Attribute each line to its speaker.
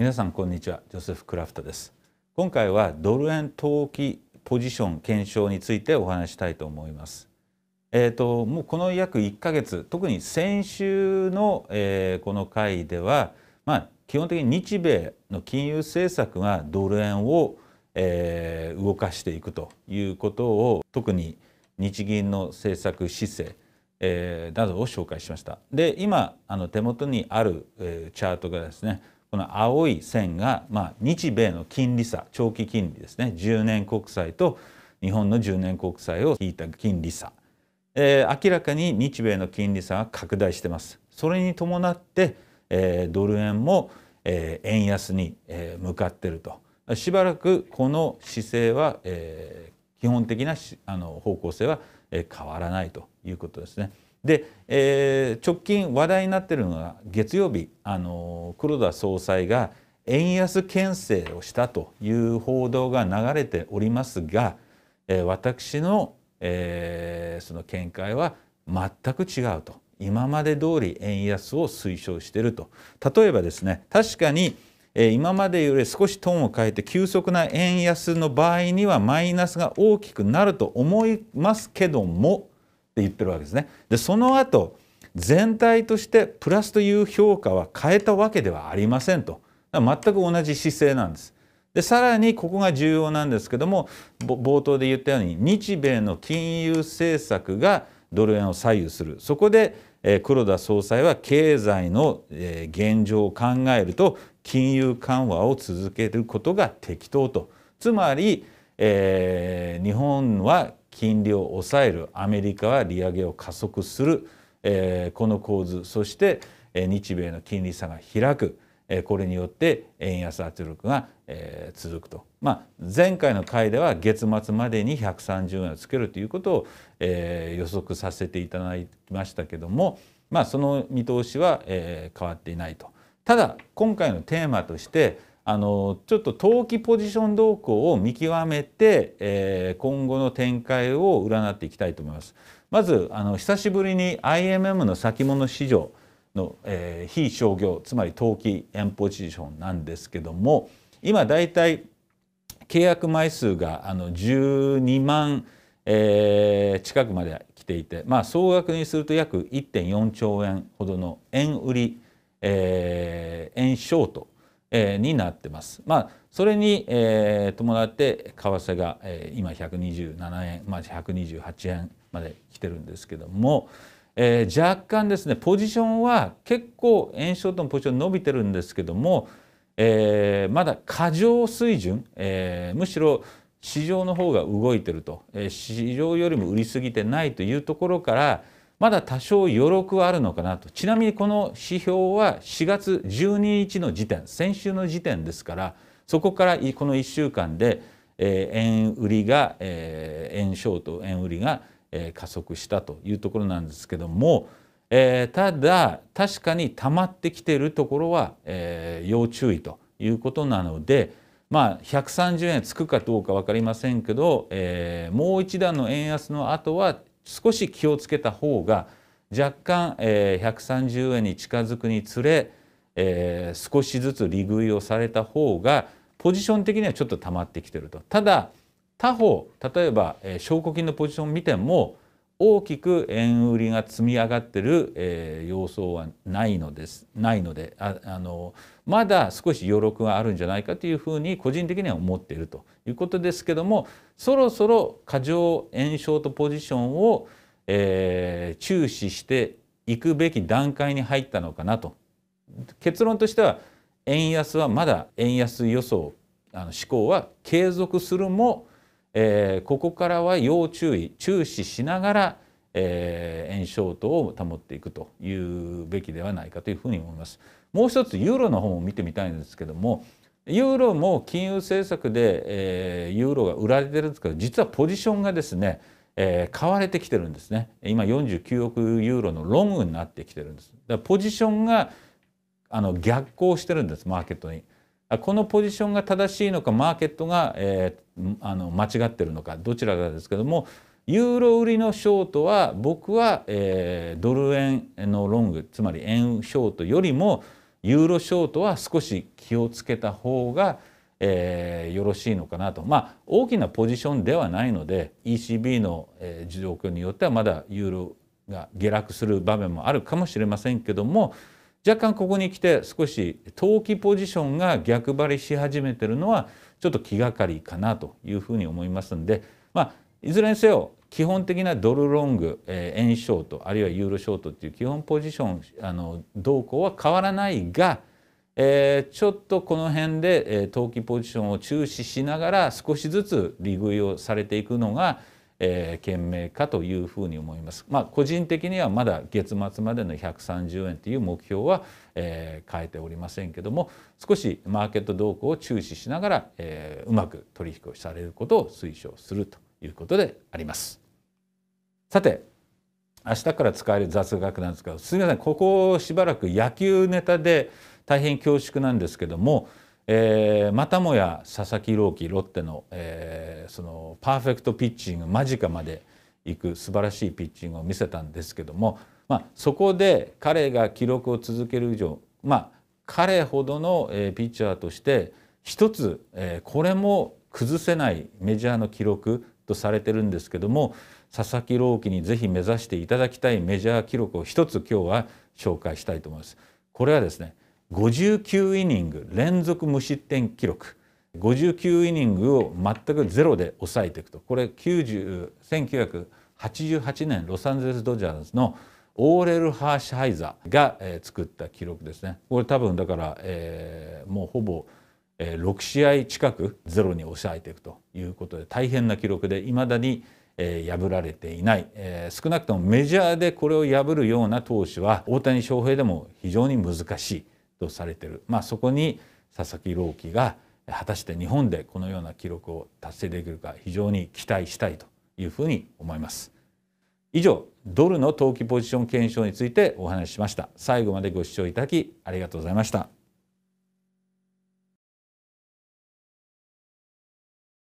Speaker 1: 皆さんこんにちはジョセフ・クラフトです今回はドル円投機ポジション検証についてお話したいと思いますえっ、ー、ともうこの約1ヶ月特に先週の、えー、この回ではまあ基本的に日米の金融政策がドル円を、えー、動かしていくということを特に日銀の政策姿勢えー、などを紹介しました。で今あの手元にある、えー、チャートがですねこの青い線が、まあ、日米の金利差長期金利ですね10年国債と日本の10年国債を引いた金利差、えー、明らかに日米の金利差が拡大してますそれに伴って、えー、ドル円も、えー、円安に、えー、向かってるとしばらくこの姿勢は、えー、基本的なあの方向性は、えー、変わらないということですね。で、えー、直近話題になってるのが月曜日、あの黒田総裁が円安牽制をしたという報道が流れておりますが、えー、私の、えー、その見解は全く違うと今まで通り円安を推奨していると例えばですね確かに、え今までより少しトーンを変えて急速な円安の場合にはマイナスが大きくなると思いますけども言ってるわけですね。でその後全体としてプラスという評価は変えたわけではありませんと全く同じ姿勢なんです。でさらにここが重要なんですけども冒頭で言ったように日米の金融政策がドル円を左右するそこで黒田総裁は経済の現状を考えると金融緩和を続けることが適当とつまり、えー、日本は金利を抑えるアメリカは利上げを加速する、えー、この構図そして、えー、日米の金利差が開く、えー、これによって円安圧力が、えー、続くと、まあ、前回の回では月末までに130円をつけるということを、えー、予測させていただきましたけども、まあ、その見通しは、えー、変わっていないと。ただ今回のテーマとしてあのちょっと投機ポジション動向を見極めて、えー、今後の展開を占っていきたいと思います。まずあの久しぶりに IMM の先物市場の、えー、非商業つまり投機円ポジションなんですけども今だいたい契約枚数があの12万、えー、近くまで来ていて、まあ、総額にすると約1.4兆円ほどの円売り、えー、円ショートえになってます。まあ、それに、え伴って為替が、え今127円、まあ、128円まで来てるんですけども、え若干ですねポジションは結構円シとのポジション伸びてるんですけども、えまだ過剰水準、えむしろ市場の方が動いてると、え市場よりも売りすぎてないというところから、まだ多少余力はあるのかなとちなみにこの指標は4月12日の時点先週の時点ですからそこからこの1週間で、えー、円売りが、えー、円ショート円売りが、えー、加速したというところなんですけども、えー、ただ確かに溜まってきているところは、えー、要注意ということなのでまあ130円つくかどうか分かりませんけど、えー、もう一段の円安の後は少し気をつけた方が若干、えー、130円に近づくにつれ、えー、少しずつ利食いをされた方がポジション的にはちょっと溜まってきてると。ただ他方例えば、えー、証拠金のポジション見ても大きく円売りが積み上がってる、えー、様相はないのですないのでああのまだ少し余力があるんじゃないかというふうに個人的には思っているということですけどもそろそろ過剰円ショートポジションを、えー、注視していくべき段階に入ったのかなと結論としては円安はまだ円安予想あの思考は継続するもえー、ここからは要注意注視しながら、えー、円ショを保っていくというべきではないかというふうに思います。もう一つユーロの方も見てみたいんですけどもユーロも金融政策で、えー、ユーロが売られてるんですけど実はポジションがですね、えー、買われてきてるんですね今49億ユーロのロングになってきてるんですポジションがあの逆行してるんですマーケットに。このポジションが正しいのかマーケットが、えー、あの間違ってるのかどちらかですけどもユーロ売りのショートは僕は、えー、ドル円のロングつまり円ショートよりもユーロショートは少し気をつけた方が、えー、よろしいのかなとまあ大きなポジションではないので ECB の、えー、状況によってはまだユーロが下落する場面もあるかもしれませんけども若干ここに来て少し投機ポジションが逆張りし始めてるのはちょっと気がかりかなというふうに思いますんで、まあ、いずれにせよ基本的なドルロング、えー、円ショートあるいはユーロショートっていう基本ポジションあの動向は変わらないが、えー、ちょっとこの辺で、えー、投機ポジションを注視しながら少しずつ利食いをされていくのがえー、懸命かというふうに思います。まあ、個人的にはまだ月末までの130円という目標は、えー、変えておりませんけども少しマーケット動向を注視しながら、えー、うまく取引をされることを推奨するということであります。さて明日から使える雑学なんですがすみませんここしばらく野球ネタで大変恐縮なんですけどもえー、またもや佐々木朗希ロッテの,、えー、そのパーフェクトピッチング間近まで行く素晴らしいピッチングを見せたんですけども、まあ、そこで彼が記録を続ける以上、まあ、彼ほどの、えー、ピッチャーとして一つ、えー、これも崩せないメジャーの記録とされてるんですけども佐々木朗希にぜひ目指していただきたいメジャー記録を一つ今日は紹介したいと思います。これはですね59イニング連続無失点記録59イニングを全くゼロで抑えていくとこれ90 1988年ロサンゼルス・ドジャースのオーレル・ハーシハイザーが、えー、作った記録ですねこれ多分だから、えー、もうほぼ、えー、6試合近くゼロに抑えていくということで大変な記録でいまだに、えー、破られていない、えー、少なくともメジャーでこれを破るような投手は大谷翔平でも非常に難しい。とされてる、まあ、そこに佐々木朗希が果たして日本でこのような記録を達成できるか非常に期待したいというふうに思います。以上ドルの投機ポジション検証についてお話ししました最後までご視聴いただきありがとうございました